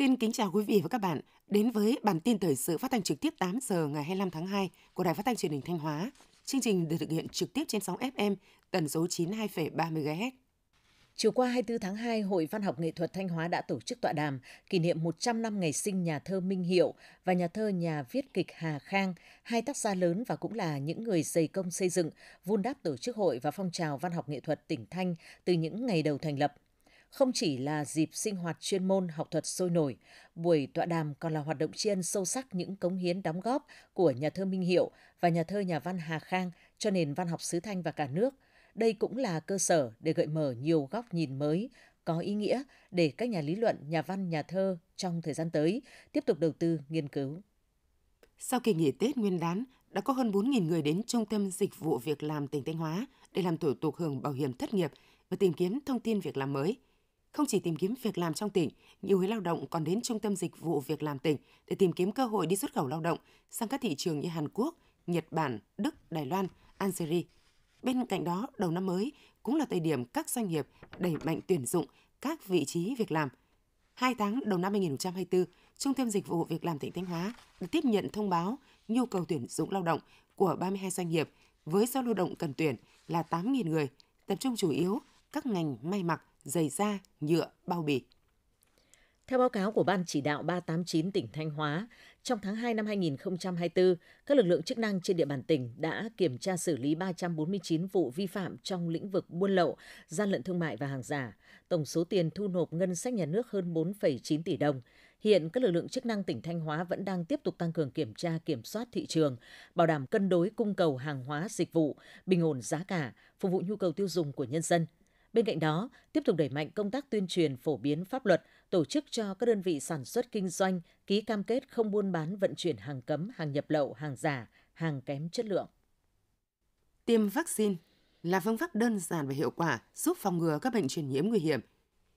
Xin kính chào quý vị và các bạn đến với bản tin thời sự phát thanh trực tiếp 8 giờ ngày 25 tháng 2 của Đài Phát thanh Truyền hình Thanh Hóa. Chương trình được thực hiện trực tiếp trên sóng FM tần số 92,3 MHz. Chiều qua 24 tháng 2, Hội Văn học Nghệ thuật Thanh Hóa đã tổ chức tọa đàm kỷ niệm 100 năm ngày sinh nhà thơ Minh Hiệu và nhà thơ nhà viết kịch Hà Khang, hai tác gia lớn và cũng là những người dày công xây dựng, vun đắp tổ chức hội và phong trào văn học nghệ thuật tỉnh Thanh từ những ngày đầu thành lập – không chỉ là dịp sinh hoạt chuyên môn học thuật sôi nổi, buổi tọa đàm còn là hoạt động tri ân sâu sắc những cống hiến đóng góp của nhà thơ Minh Hiệu và nhà thơ nhà văn Hà Khang cho nền văn học xứ Thanh và cả nước. Đây cũng là cơ sở để gợi mở nhiều góc nhìn mới, có ý nghĩa để các nhà lý luận, nhà văn, nhà thơ trong thời gian tới tiếp tục đầu tư nghiên cứu. Sau kỳ nghỉ Tết Nguyên đán, đã có hơn 4.000 người đến Trung tâm Dịch vụ Việc làm tỉnh Thanh Hóa để làm thủ tục hưởng bảo hiểm thất nghiệp và tìm kiếm thông tin việc làm mới – không chỉ tìm kiếm việc làm trong tỉnh, nhiều người lao động còn đến Trung tâm Dịch vụ Việc làm tỉnh để tìm kiếm cơ hội đi xuất khẩu lao động sang các thị trường như Hàn Quốc, Nhật Bản, Đức, Đài Loan, Algeria. Bên cạnh đó, đầu năm mới cũng là thời điểm các doanh nghiệp đẩy mạnh tuyển dụng các vị trí việc làm. Hai tháng đầu năm 2024, Trung tâm Dịch vụ Việc làm tỉnh Thanh Hóa đã tiếp nhận thông báo nhu cầu tuyển dụng lao động của 32 doanh nghiệp với số lao động cần tuyển là 8.000 người, tập trung chủ yếu các ngành may mặc, giày da, nhựa, bao bì. Theo báo cáo của Ban chỉ đạo 389 tỉnh Thanh Hóa, trong tháng 2 năm 2024, các lực lượng chức năng trên địa bàn tỉnh đã kiểm tra xử lý 349 vụ vi phạm trong lĩnh vực buôn lậu, gian lận thương mại và hàng giả. Tổng số tiền thu nộp ngân sách nhà nước hơn 4,9 tỷ đồng. Hiện các lực lượng chức năng tỉnh Thanh Hóa vẫn đang tiếp tục tăng cường kiểm tra kiểm soát thị trường, bảo đảm cân đối cung cầu hàng hóa dịch vụ, bình ổn giá cả, phục vụ nhu cầu tiêu dùng của nhân dân – Bên cạnh đó, tiếp tục đẩy mạnh công tác tuyên truyền phổ biến pháp luật, tổ chức cho các đơn vị sản xuất kinh doanh ký cam kết không buôn bán vận chuyển hàng cấm, hàng nhập lậu, hàng giả, hàng kém chất lượng. Tiêm vaccine là phương pháp đơn giản và hiệu quả giúp phòng ngừa các bệnh truyền nhiễm nguy hiểm.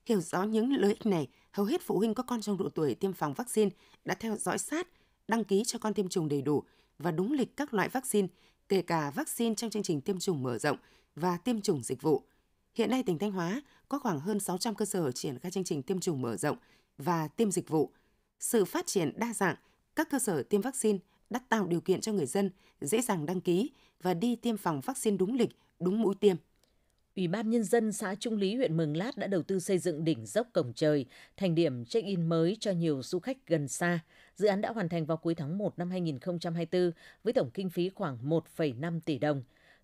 Hiểu rõ những lợi ích này, hầu hết phụ huynh có con trong độ tuổi tiêm phòng vaccine đã theo dõi sát, đăng ký cho con tiêm chủng đầy đủ và đúng lịch các loại vaccine, kể cả vaccine trong chương trình tiêm chủng mở rộng và tiêm chủng dịch vụ – Hiện nay tỉnh Thanh Hóa có khoảng hơn 600 cơ sở triển khai chương trình tiêm chủng mở rộng và tiêm dịch vụ. Sự phát triển đa dạng, các cơ sở tiêm vaccine đã tạo điều kiện cho người dân dễ dàng đăng ký và đi tiêm phòng vaccine đúng lịch, đúng mũi tiêm. Ủy ban Nhân dân xã Trung Lý huyện Mường Lát đã đầu tư xây dựng đỉnh dốc cổng trời, thành điểm check-in mới cho nhiều du khách gần xa. Dự án đã hoàn thành vào cuối tháng 1 năm 2024 với tổng kinh phí khoảng 1,5 tỷ đồng.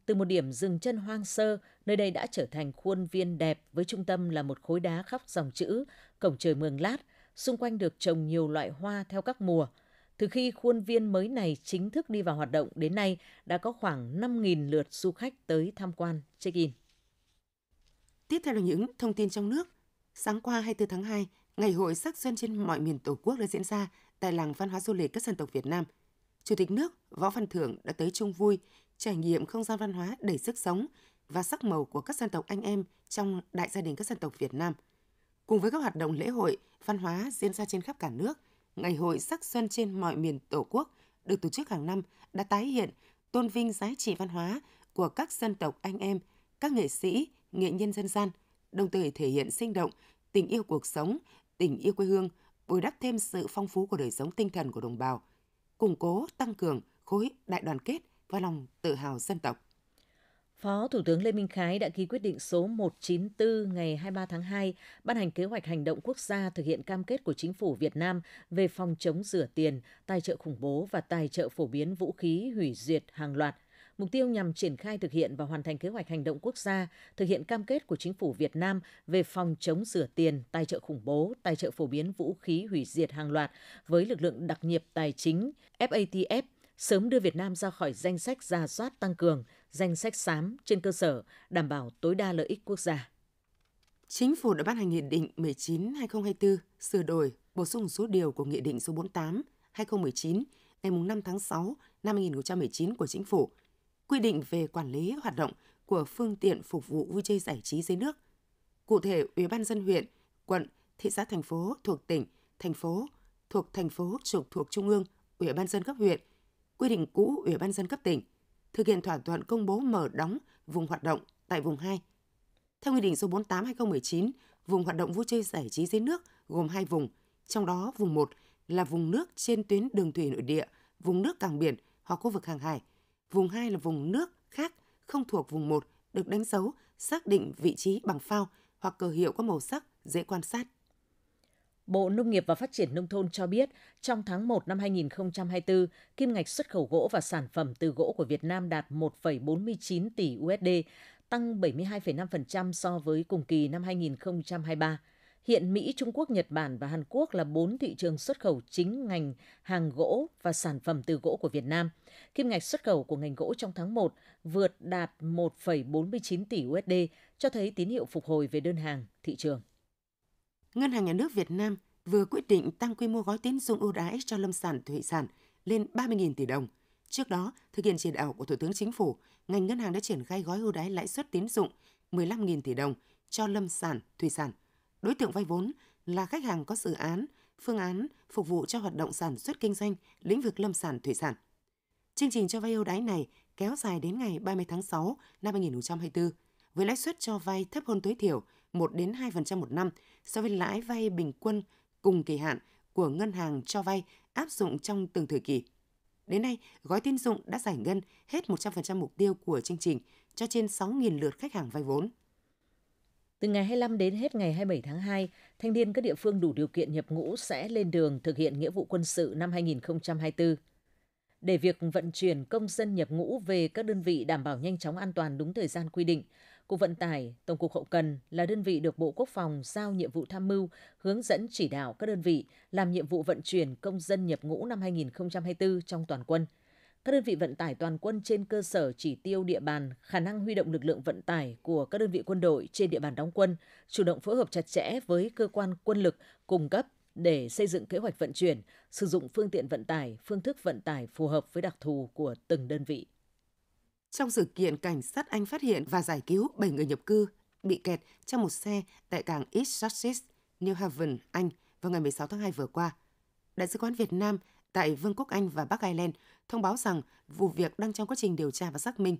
Từ một điểm dừng chân hoang sơ, nơi đây đã trở thành khuôn viên đẹp với trung tâm là một khối đá khắc dòng chữ, cổng trời mường lát, xung quanh được trồng nhiều loại hoa theo các mùa. Từ khi khuôn viên mới này chính thức đi vào hoạt động đến nay đã có khoảng 5.000 lượt du khách tới tham quan, check-in. Tiếp theo là những thông tin trong nước. Sáng qua 24 tháng 2, Ngày hội sắc xuân trên mọi miền Tổ quốc đã diễn ra tại làng văn hóa du lịch các dân tộc Việt Nam. Chủ tịch nước Võ Văn Thưởng đã tới chung vui trải nghiệm không gian văn hóa đầy sức sống và sắc màu của các dân tộc anh em trong đại gia đình các dân tộc Việt Nam. Cùng với các hoạt động lễ hội, văn hóa diễn ra trên khắp cả nước, Ngày hội sắc xuân trên mọi miền Tổ quốc được tổ chức hàng năm đã tái hiện, tôn vinh giá trị văn hóa của các dân tộc anh em, các nghệ sĩ, nghệ nhân dân gian, đồng thời thể hiện sinh động tình yêu cuộc sống, tình yêu quê hương, bồi đắp thêm sự phong phú của đời sống tinh thần của đồng bào, củng cố, tăng cường khối đại đoàn kết và lòng tự hào dân tộc. Phó Thủ tướng Lê Minh Khái đã ký quyết định số 194 ngày 23 tháng 2 ban hành kế hoạch hành động quốc gia thực hiện cam kết của chính phủ Việt Nam về phòng chống rửa tiền, tài trợ khủng bố và tài trợ phổ biến vũ khí hủy diệt hàng loạt. Mục tiêu nhằm triển khai thực hiện và hoàn thành kế hoạch hành động quốc gia, thực hiện cam kết của chính phủ Việt Nam về phòng chống rửa tiền, tài trợ khủng bố, tài trợ phổ biến vũ khí hủy diệt hàng loạt với lực lượng đặc nhiệm tài chính FATF – sớm đưa Việt Nam ra khỏi danh sách ra soát tăng cường, danh sách xám trên cơ sở đảm bảo tối đa lợi ích quốc gia. Chính phủ đã ban hành Nghị định 19-2024 sửa đổi, bổ sung số điều của Nghị định số 48-2019 ngày 5 tháng 6 năm 2019 của Chính phủ, quy định về quản lý hoạt động của phương tiện phục vụ vui chơi giải trí dưới nước. Cụ thể, Ủy ban dân huyện, quận, thị xã thành phố thuộc tỉnh, thành phố thuộc thành phố trực thuộc trung ương, Ủy ban dân cấp huyện – quy định cũ Ủy ban dân cấp tỉnh, thực hiện thỏa thuận công bố mở đóng vùng hoạt động tại vùng 2. Theo Nghị định số 48-2019, vùng hoạt động vui chơi giải trí dưới nước gồm hai vùng, trong đó vùng 1 là vùng nước trên tuyến đường thủy nội địa, vùng nước cảng biển hoặc khu vực hàng hải. Vùng 2 là vùng nước khác không thuộc vùng 1 được đánh dấu, xác định vị trí bằng phao hoặc cờ hiệu có màu sắc dễ quan sát. Bộ Nông nghiệp và Phát triển Nông thôn cho biết, trong tháng 1 năm 2024, kim ngạch xuất khẩu gỗ và sản phẩm từ gỗ của Việt Nam đạt 1,49 tỷ USD, tăng 72,5% so với cùng kỳ năm 2023. Hiện Mỹ, Trung Quốc, Nhật Bản và Hàn Quốc là bốn thị trường xuất khẩu chính ngành hàng gỗ và sản phẩm từ gỗ của Việt Nam. Kim ngạch xuất khẩu của ngành gỗ trong tháng 1 vượt đạt 1,49 tỷ USD, cho thấy tín hiệu phục hồi về đơn hàng thị trường. Ngân hàng Nhà nước Việt Nam vừa quyết định tăng quy mô gói tín dụng ưu đãi cho lâm sản thủy sản lên 30.000 tỷ đồng. Trước đó, thực hiện chỉ đạo của Thủ tướng Chính phủ, ngành ngân hàng đã triển khai gói ưu đãi lãi suất tín dụng 15.000 tỷ đồng cho lâm sản thủy sản. Đối tượng vay vốn là khách hàng có dự án, phương án phục vụ cho hoạt động sản xuất kinh doanh lĩnh vực lâm sản thủy sản. Chương trình cho vay ưu đãi này kéo dài đến ngày 30 tháng 6 năm 2024 với lãi suất cho vay thấp hơn tối thiểu 1 đến 2% một năm so với lãi vay bình quân cùng kỳ hạn của ngân hàng cho vay áp dụng trong từng thời kỳ. Đến nay, gói tín dụng đã giải ngân hết 100% mục tiêu của chương trình cho trên 6.000 lượt khách hàng vay vốn. Từ ngày 25 đến hết ngày 27 tháng 2, thanh niên các địa phương đủ điều kiện nhập ngũ sẽ lên đường thực hiện nghĩa vụ quân sự năm 2024. Để việc vận chuyển công dân nhập ngũ về các đơn vị đảm bảo nhanh chóng an toàn đúng thời gian quy định, Cục Vận tải, Tổng cục Hậu cần là đơn vị được Bộ Quốc phòng giao nhiệm vụ tham mưu, hướng dẫn chỉ đạo các đơn vị làm nhiệm vụ vận chuyển công dân nhập ngũ năm 2024 trong toàn quân. Các đơn vị vận tải toàn quân trên cơ sở chỉ tiêu địa bàn, khả năng huy động lực lượng vận tải của các đơn vị quân đội trên địa bàn đóng quân, chủ động phối hợp chặt chẽ với cơ quan quân lực cung cấp để xây dựng kế hoạch vận chuyển, sử dụng phương tiện vận tải, phương thức vận tải phù hợp với đặc thù của từng đơn vị. Trong sự kiện, cảnh sát Anh phát hiện và giải cứu 7 người nhập cư bị kẹt trong một xe tại cảng East Sussex, New Haven, Anh vào ngày 16 tháng 2 vừa qua. Đại sứ quán Việt Nam tại Vương quốc Anh và Bắc Ireland thông báo rằng vụ việc đang trong quá trình điều tra và xác minh.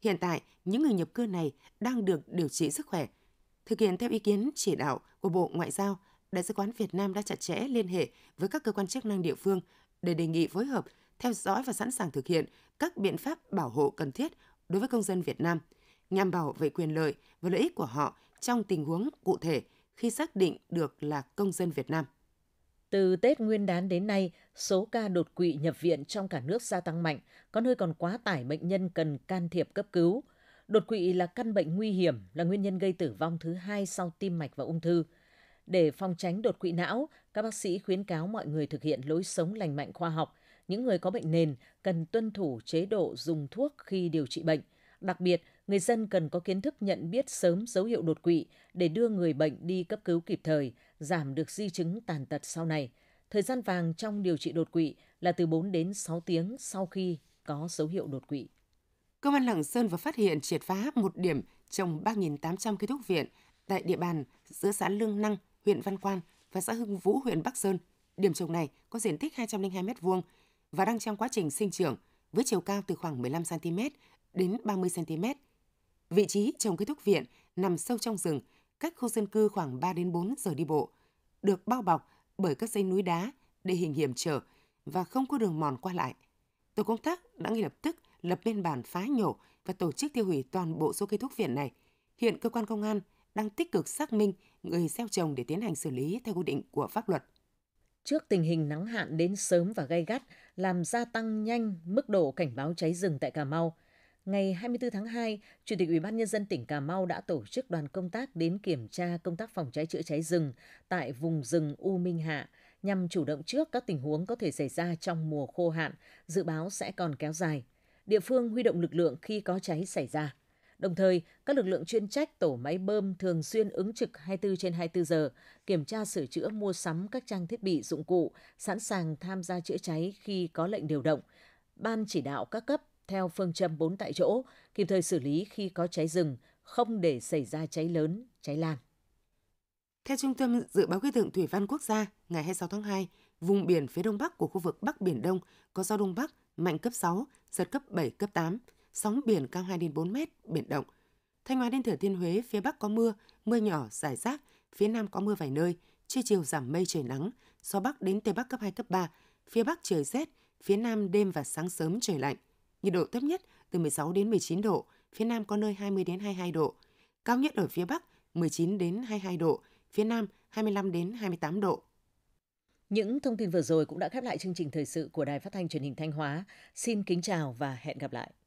Hiện tại, những người nhập cư này đang được điều trị sức khỏe. Thực hiện theo ý kiến chỉ đạo của Bộ Ngoại giao, Đại sứ quán Việt Nam đã chặt chẽ liên hệ với các cơ quan chức năng địa phương để đề nghị phối hợp theo dõi và sẵn sàng thực hiện các biện pháp bảo hộ cần thiết đối với công dân Việt Nam nhằm bảo vệ quyền lợi và lợi ích của họ trong tình huống cụ thể khi xác định được là công dân Việt Nam. Từ Tết Nguyên đán đến nay, số ca đột quỵ nhập viện trong cả nước gia tăng mạnh, có nơi còn quá tải bệnh nhân cần can thiệp cấp cứu. Đột quỵ là căn bệnh nguy hiểm, là nguyên nhân gây tử vong thứ hai sau tim mạch và ung thư. Để phòng tránh đột quỵ não, các bác sĩ khuyến cáo mọi người thực hiện lối sống lành mạnh khoa học – những người có bệnh nền cần tuân thủ chế độ dùng thuốc khi điều trị bệnh. Đặc biệt, người dân cần có kiến thức nhận biết sớm dấu hiệu đột quỵ để đưa người bệnh đi cấp cứu kịp thời, giảm được di chứng tàn tật sau này. Thời gian vàng trong điều trị đột quỵ là từ 4 đến 6 tiếng sau khi có dấu hiệu đột quỵ. Công an Lạng Sơn vừa phát hiện triệt phá một điểm trồng 3.800 cây thuốc viện tại địa bàn giữa xã Lương Năng, huyện Văn Quan và xã Hưng Vũ, huyện Bắc Sơn. Điểm trồng này có diện tích 202 m2, và đang trong quá trình sinh trưởng với chiều cao từ khoảng 15 cm đến 30 cm. Vị trí trồng cây thuốc viện nằm sâu trong rừng, cách khu dân cư khoảng 3 đến 4 giờ đi bộ, được bao bọc bởi các dãy núi đá, để hình hiểm trở và không có đường mòn qua lại. Tổ công tác đã ngay lập tức lập biên bản phá nhổ và tổ chức tiêu hủy toàn bộ số cây thuốc viện này. Hiện cơ quan công an đang tích cực xác minh người gieo trồng để tiến hành xử lý theo quy định của pháp luật. Trước tình hình nắng hạn đến sớm và gay gắt, làm gia tăng nhanh mức độ cảnh báo cháy rừng tại Cà Mau. Ngày 24 tháng 2, Chủ tịch Ủy ban nhân dân tỉnh Cà Mau đã tổ chức đoàn công tác đến kiểm tra công tác phòng cháy chữa cháy rừng tại vùng rừng U Minh Hạ nhằm chủ động trước các tình huống có thể xảy ra trong mùa khô hạn, dự báo sẽ còn kéo dài. Địa phương huy động lực lượng khi có cháy xảy ra. Đồng thời, các lực lượng chuyên trách tổ máy bơm thường xuyên ứng trực 24 trên 24 giờ, kiểm tra sửa chữa mua sắm các trang thiết bị dụng cụ, sẵn sàng tham gia chữa cháy khi có lệnh điều động. Ban chỉ đạo các cấp theo phương châm 4 tại chỗ, kịp thời xử lý khi có cháy rừng, không để xảy ra cháy lớn, cháy lan. Theo Trung tâm Dự báo Khí tượng Thủy văn Quốc gia, ngày 26 tháng 2, vùng biển phía đông bắc của khu vực Bắc Biển Đông có gió đông bắc mạnh cấp 6, giật cấp 7, cấp 8, sóng biển cao 2 đến 4 mét, biển động. Thanh Hóa đến Thừa Thiên Huế, phía Bắc có mưa, mưa nhỏ, rải rác, phía Nam có mưa vài nơi, trưa chiều giảm mây trời nắng, gió Bắc đến Tây Bắc cấp 2, cấp 3, phía Bắc trời rét, phía Nam đêm và sáng sớm trời lạnh. Nhiệt độ thấp nhất từ 16 đến 19 độ, phía Nam có nơi 20 đến 22 độ. Cao nhất ở phía Bắc 19 đến 22 độ, phía Nam 25 đến 28 độ. Những thông tin vừa rồi cũng đã khép lại chương trình thời sự của Đài Phát thanh Truyền hình Thanh Hóa. Xin kính chào và hẹn gặp lại.